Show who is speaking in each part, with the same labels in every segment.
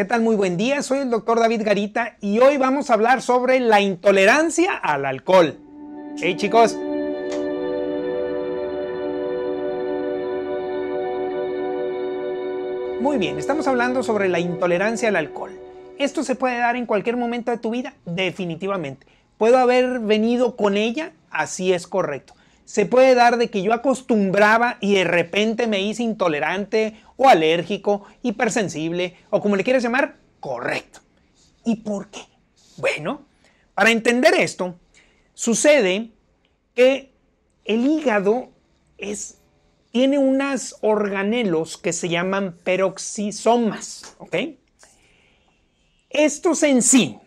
Speaker 1: ¿Qué tal? Muy buen día, soy el doctor David Garita y hoy vamos a hablar sobre la intolerancia al alcohol. Hey chicos. Muy bien, estamos hablando sobre la intolerancia al alcohol. Esto se puede dar en cualquier momento de tu vida, definitivamente. ¿Puedo haber venido con ella? Así es correcto se puede dar de que yo acostumbraba y de repente me hice intolerante o alérgico, hipersensible o como le quieras llamar, correcto. ¿Y por qué? Bueno, para entender esto, sucede que el hígado es, tiene unas organelos que se llaman peroxisomas, ¿ok? Estos en sí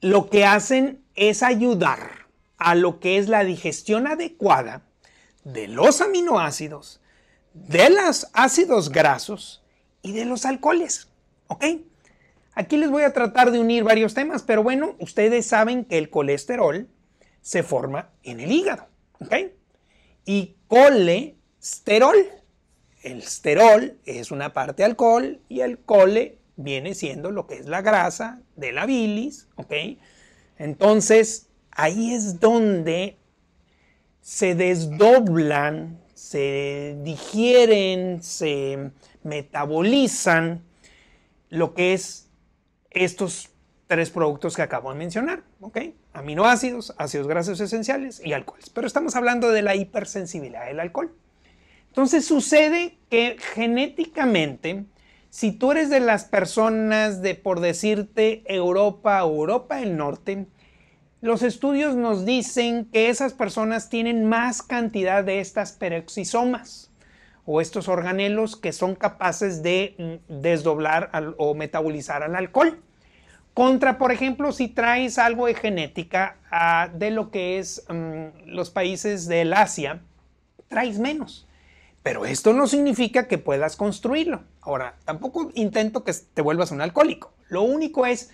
Speaker 1: lo que hacen es ayudar a lo que es la digestión adecuada de los aminoácidos, de los ácidos grasos y de los alcoholes. ¿Ok? Aquí les voy a tratar de unir varios temas, pero bueno, ustedes saben que el colesterol se forma en el hígado. ¿Ok? Y colesterol. El esterol es una parte alcohol y el cole viene siendo lo que es la grasa de la bilis. ¿Ok? Entonces, ahí es donde se desdoblan, se digieren, se metabolizan lo que es estos tres productos que acabo de mencionar, Aminoácidos, ácidos grasos esenciales y alcoholes. Pero estamos hablando de la hipersensibilidad del alcohol. Entonces sucede que genéticamente, si tú eres de las personas de, por decirte, Europa, Europa del Norte, los estudios nos dicen que esas personas tienen más cantidad de estas peroxisomas o estos organelos que son capaces de mm, desdoblar o metabolizar al alcohol. Contra, por ejemplo, si traes algo de genética ah, de lo que es mm, los países del Asia, traes menos. Pero esto no significa que puedas construirlo. Ahora, tampoco intento que te vuelvas un alcohólico. Lo único es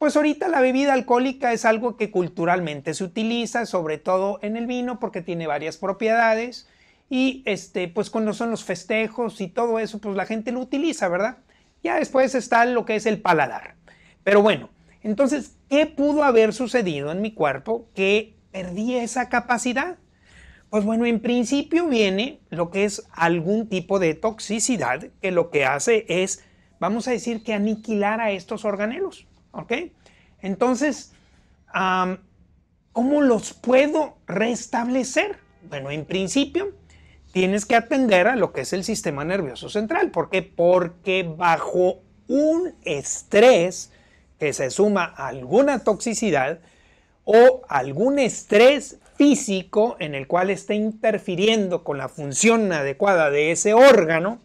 Speaker 1: pues ahorita la bebida alcohólica es algo que culturalmente se utiliza, sobre todo en el vino, porque tiene varias propiedades. Y este, pues cuando son los festejos y todo eso, pues la gente lo utiliza, ¿verdad? Ya después está lo que es el paladar. Pero bueno, entonces, ¿qué pudo haber sucedido en mi cuerpo que perdí esa capacidad? Pues bueno, en principio viene lo que es algún tipo de toxicidad que lo que hace es, vamos a decir, que aniquilar a estos organelos. ¿Ok? Entonces, ¿cómo los puedo restablecer? Bueno, en principio, tienes que atender a lo que es el sistema nervioso central. ¿Por qué? Porque bajo un estrés que se suma a alguna toxicidad o algún estrés físico en el cual esté interfiriendo con la función adecuada de ese órgano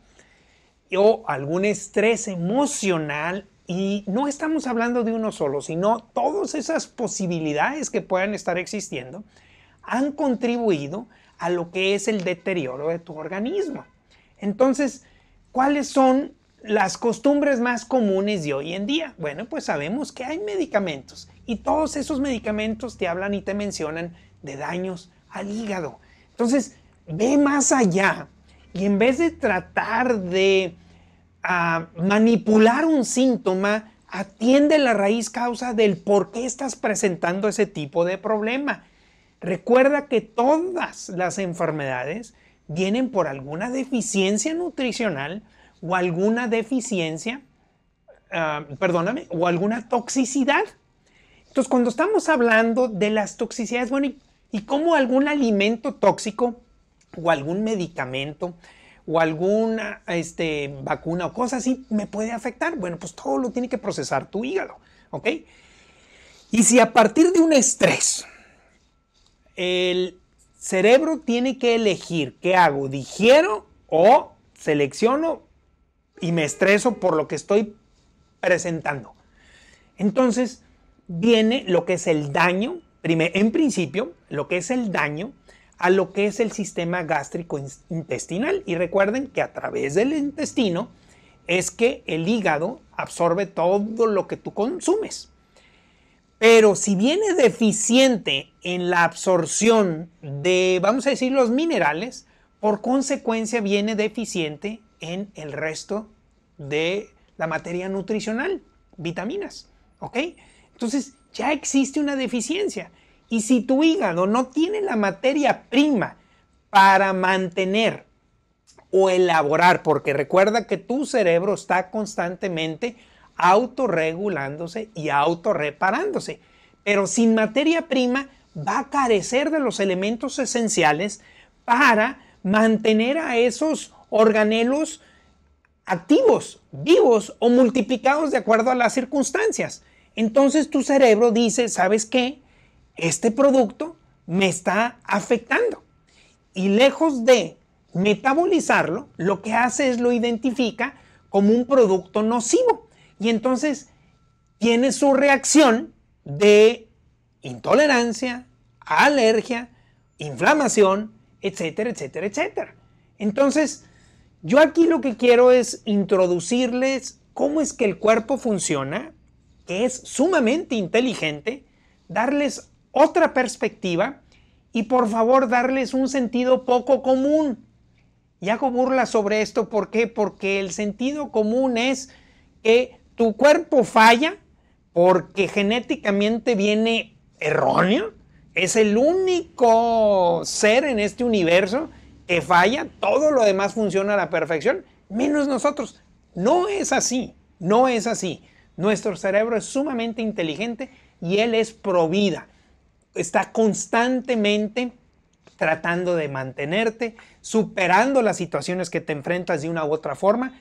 Speaker 1: o algún estrés emocional y no estamos hablando de uno solo, sino todas esas posibilidades que puedan estar existiendo han contribuido a lo que es el deterioro de tu organismo. Entonces, ¿cuáles son las costumbres más comunes de hoy en día? Bueno, pues sabemos que hay medicamentos y todos esos medicamentos te hablan y te mencionan de daños al hígado. Entonces, ve más allá y en vez de tratar de a manipular un síntoma, atiende la raíz causa del por qué estás presentando ese tipo de problema. Recuerda que todas las enfermedades vienen por alguna deficiencia nutricional o alguna deficiencia, ah, perdóname, o alguna toxicidad. Entonces, cuando estamos hablando de las toxicidades, bueno, y, y cómo algún alimento tóxico o algún medicamento o alguna este, vacuna o cosa así me puede afectar. Bueno, pues todo lo tiene que procesar tu hígado, ¿ok? Y si a partir de un estrés, el cerebro tiene que elegir qué hago, digiero o selecciono y me estreso por lo que estoy presentando. Entonces viene lo que es el daño, en principio, lo que es el daño a lo que es el sistema gástrico intestinal. Y recuerden que a través del intestino es que el hígado absorbe todo lo que tú consumes. Pero si viene deficiente en la absorción de, vamos a decir, los minerales, por consecuencia viene deficiente en el resto de la materia nutricional, vitaminas. ¿Ok? Entonces ya existe una deficiencia. Y si tu hígado no tiene la materia prima para mantener o elaborar, porque recuerda que tu cerebro está constantemente autorregulándose y autorreparándose, pero sin materia prima va a carecer de los elementos esenciales para mantener a esos organelos activos, vivos o multiplicados de acuerdo a las circunstancias. Entonces tu cerebro dice, ¿sabes qué? este producto me está afectando. Y lejos de metabolizarlo, lo que hace es lo identifica como un producto nocivo. Y entonces tiene su reacción de intolerancia, alergia, inflamación, etcétera, etcétera, etcétera. Entonces, yo aquí lo que quiero es introducirles cómo es que el cuerpo funciona, que es sumamente inteligente, darles otra perspectiva y por favor darles un sentido poco común. Y hago burla sobre esto, ¿por qué? Porque el sentido común es que tu cuerpo falla porque genéticamente viene erróneo. Es el único ser en este universo que falla, todo lo demás funciona a la perfección, menos nosotros. No es así, no es así. Nuestro cerebro es sumamente inteligente y él es provida está constantemente tratando de mantenerte, superando las situaciones que te enfrentas de una u otra forma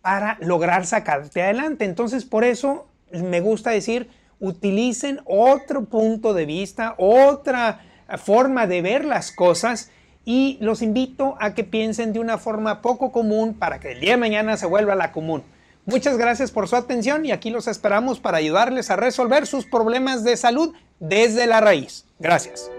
Speaker 1: para lograr sacarte adelante. Entonces, por eso me gusta decir, utilicen otro punto de vista, otra forma de ver las cosas y los invito a que piensen de una forma poco común para que el día de mañana se vuelva la común. Muchas gracias por su atención y aquí los esperamos para ayudarles a resolver sus problemas de salud desde la raíz. Gracias.